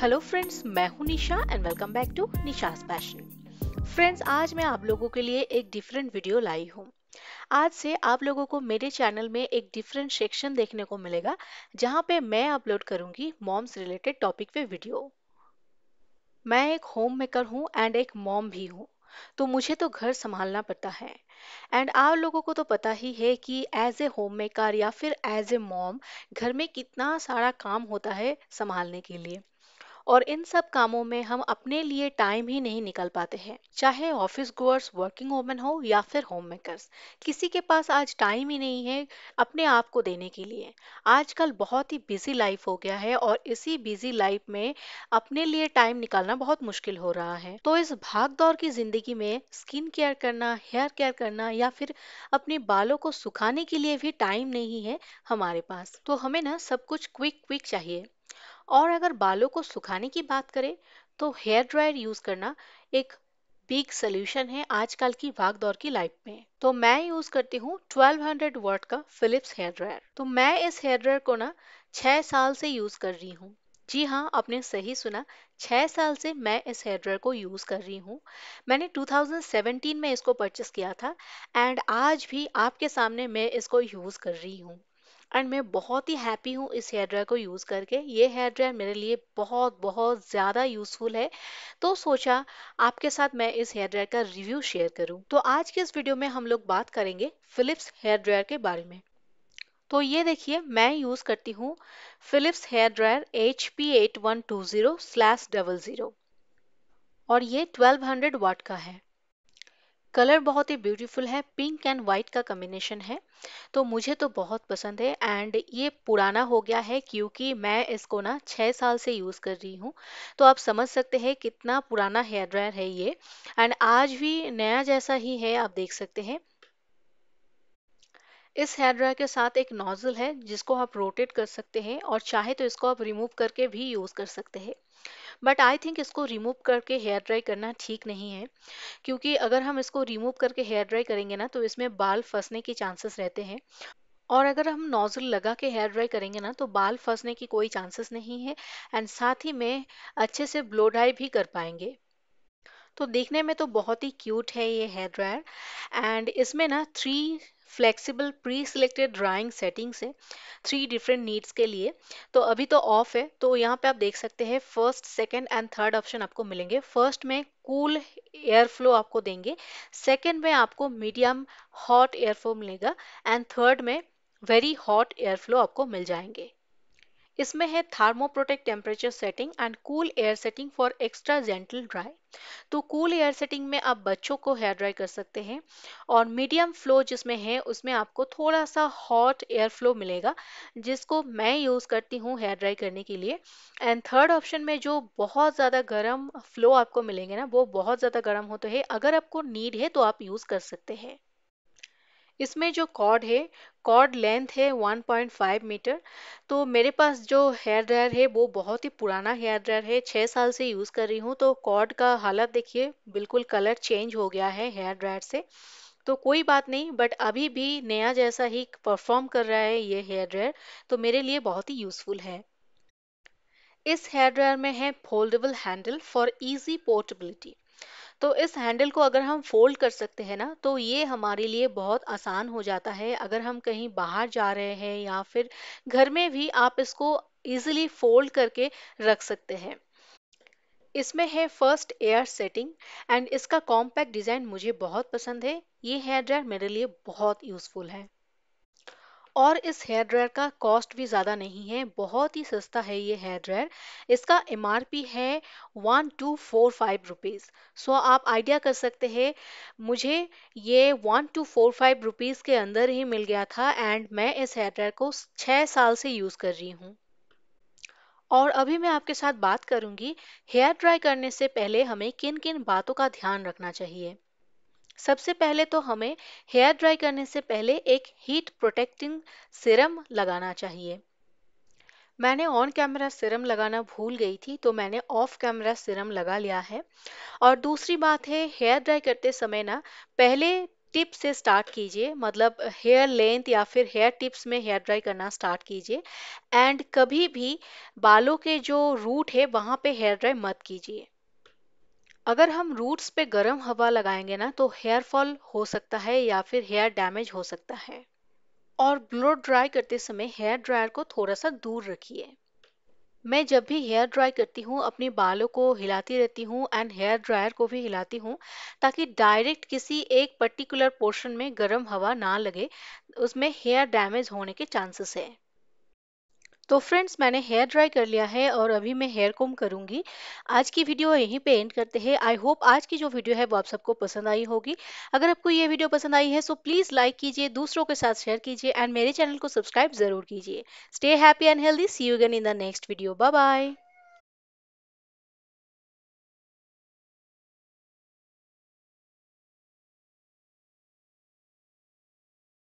hello friends मैं हूं Nisha and welcome back to Nisha's passion friends आज मैं आप लोगों के लिए एक डिफरेंट वीडियो लाई हूं आज से आप लोगों को मेरे चैनल में एक डिफरेंट सेक्शन देखने को मिलेगा जहां पे मैं अपलोड करूंगी मॉम्स रिलेटेड टॉपिक पे वीडियो मैं एक होम मेकर हूँ एंड एक मॉम भी हूँ तो मुझे तो घर संभालना पड़ता है एंड आप लोगों को तो पता ही है कि एज ए होम मेकर या फिर एज ए मॉम घर में कितना सारा काम होता है संभालने के लिए और इन सब कामों में हम अपने लिए टाइम ही नहीं निकल पाते हैं चाहे ऑफिस गोअर्स वर्किंग वोमेन हो या फिर होम मेकर्स किसी के पास आज टाइम ही नहीं है अपने आप को देने के लिए आजकल बहुत ही बिजी लाइफ हो गया है और इसी बिजी लाइफ में अपने लिए टाइम निकालना बहुत मुश्किल हो रहा है तो इस भाग दौड़ की जिंदगी में स्किन केयर करना हेयर केयर करना या फिर अपने बालों को सुखाने के लिए भी टाइम नहीं है हमारे पास तो हमें ना सब कुछ क्विक क्विक चाहिए और अगर बालों को सुखाने की बात करें तो हेयर ड्रायर यूज करना एक बिग सोल्यूशन है आजकल की भाग दौड़ की लाइफ में तो मैं यूज करती हूँ 1200 हंड्रेड वर्ट का फिलिप्स हेयर ड्रायर तो मैं इस हेयर ड्रायर को ना छह साल से यूज कर रही हूँ जी हाँ आपने सही सुना छः साल से मैं इस हेयर ड्रायर को यूज़ कर रही हूँ मैंने 2017 में इसको परचेस किया था एंड आज भी आपके सामने मैं इसको यूज़ कर रही हूँ एंड मैं बहुत ही हैप्पी हूँ इस हेयर ड्रायर को यूज़ करके ये हेयर ड्रायर मेरे लिए बहुत बहुत ज़्यादा यूज़फुल है तो सोचा आपके साथ मैं इस हेयर ड्रायर का रिव्यू शेयर करूँ तो आज के इस वीडियो में हम लोग बात करेंगे फिलिप्स हेयर ड्रायर के बारे में तो ये देखिए मैं यूज़ करती हूँ Philips hair dryer H P eight one two zero slash double zero और ये हंड्रेड वाट का है कलर बहुत ही ब्यूटीफुल है पिंक एंड वाइट का कम्बिनेशन है तो मुझे तो बहुत पसंद है एंड ये पुराना हो गया है क्योंकि मैं इसको ना छः साल से यूज़ कर रही हूँ तो आप समझ सकते हैं कितना पुराना हेयर ड्रायर है ये एंड आज भी नया जैसा ही है आप देख सकते हैं इस हेयर ड्रायर के साथ एक नोज़ल है जिसको आप रोटेट कर सकते हैं और चाहे तो इसको आप रिमूव करके भी यूज़ कर सकते हैं बट आई थिंक इसको रिमूव करके हेयर ड्राई करना ठीक नहीं है क्योंकि अगर हम इसको रिमूव करके हेयर ड्राई करेंगे ना तो इसमें बाल फंसने के चांसेस रहते हैं और अगर हम नोज़ल लगा के हेयर ड्राई करेंगे ना तो बाल फंसने की कोई चांसेस नहीं है एंड साथ ही में अच्छे से ब्लो ड्राई भी कर पाएंगे तो देखने में तो बहुत ही क्यूट है ये हेयर ड्रायर एंड इसमें ना three flexible pre selected drying settings है थ्री डिफरेंट नीड्स के लिए तो अभी तो ऑफ है तो यहाँ पे आप देख सकते हैं first second and third option आपको मिलेंगे फर्स्ट में कूल एयर फ्लो आपको देंगे सेकेंड में आपको मीडियम हॉट एयर फ्लो मिलेगा एंड थर्ड में वेरी हॉट एयर फ्लो आपको मिल जाएंगे इसमें है thermoprotect temperature setting and cool air setting for extra gentle dry तो कूल एयर सेटिंग में आप बच्चों को हेयर ड्राई कर सकते हैं और मीडियम फ्लो जिसमें है उसमें आपको थोड़ा सा हॉट एयर फ्लो मिलेगा जिसको मैं यूज़ करती हूँ हेयर ड्राई करने के लिए एंड थर्ड ऑप्शन में जो बहुत ज़्यादा गर्म फ्लो आपको मिलेंगे ना वो बहुत ज़्यादा गर्म होते तो हैं अगर आपको नीड है तो आप यूज़ कर सकते हैं इसमें जो कॉर्ड है कॉर्ड लेंथ है 1.5 मीटर तो मेरे पास जो हेयर ड्रायर है वो बहुत ही पुराना हेयर ड्रायर है छः साल से यूज़ कर रही हूँ तो कॉर्ड का हालत देखिए बिल्कुल कलर चेंज हो गया है हेयर ड्रायर से तो कोई बात नहीं बट अभी भी नया जैसा ही परफॉर्म कर रहा है ये हेयर ड्रायर तो मेरे लिए बहुत ही यूज़फुल है इस हेयर ड्रायर में है foldable handle for easy portability तो इस हैंडल को अगर हम फोल्ड कर सकते हैं ना तो ये हमारे लिए बहुत आसान हो जाता है अगर हम कहीं बाहर जा रहे हैं या फिर घर में भी आप इसको ईजिली फोल्ड करके रख सकते हैं इसमें है फर्स्ट एयर सेटिंग एंड इसका कॉम्पैक्ट डिज़ाइन मुझे बहुत पसंद है ये हेयर ड्रायर मेरे लिए बहुत यूज़फुल है और इस हेयर ड्रायर का कॉस्ट भी ज़्यादा नहीं है बहुत ही सस्ता है ये हेयर ड्रायर इसका एम है one two four five rupees so आप आइडिया कर सकते हैं मुझे ये one two four five rupees के अंदर ही मिल गया था एंड मैं इस हेयर ड्रायर को छः साल से यूज़ कर रही हूँ और अभी मैं आपके साथ बात करूंगी हेयर ड्राई करने से पहले हमें किन किन बातों का ध्यान रखना चाहिए सबसे पहले तो हमें हेयर ड्राई करने से पहले एक हीट प्रोटेक्टिंग सिरम लगाना चाहिए मैंने ऑन कैमरा सिरम लगाना भूल गई थी तो मैंने ऑफ कैमरा सिरम लगा लिया है और दूसरी बात है हेयर ड्राई करते समय ना पहले टिप से स्टार्ट कीजिए मतलब हेयर लेंथ या फिर हेयर टिप्स में हेयर ड्राई करना स्टार्ट कीजिए एंड कभी भी बालों के जो रूट है वहाँ पे हेयर ड्राई मत कीजिए अगर हम रूट्स पे गर्म हवा लगाएंगे ना तो हेयर फॉल हो सकता है या फिर हेयर डैमेज हो सकता है और ब्लो ड्राई करते समय हेयर ड्रायर को थोड़ा सा दूर रखिए मैं जब भी हेयर ड्राई करती हूँ अपने बालों को हिलाती रहती हूँ एंड हेयर ड्रायर को भी हिलाती हूँ ताकि डायरेक्ट किसी एक पर्टिकुलर पोर्शन में गर्म हवा ना लगे उसमें हेयर डैमेज होने के चांसेस है तो फ्रेंड्स मैंने हेयर ड्राई कर लिया है और अभी मैं हेयर कॉम करूँगी आज की वीडियो यहीं पे एंड करते हैं आई होप आज की जो वीडियो है वो आप सबको पसंद आई होगी अगर आपको ये वीडियो पसंद आई है सो तो प्लीज़ लाइक कीजिए दूसरों के साथ शेयर कीजिए एंड मेरे चैनल को सब्सक्राइब जरूर कीजिए stay happy and healthy see you again in the next video bye bye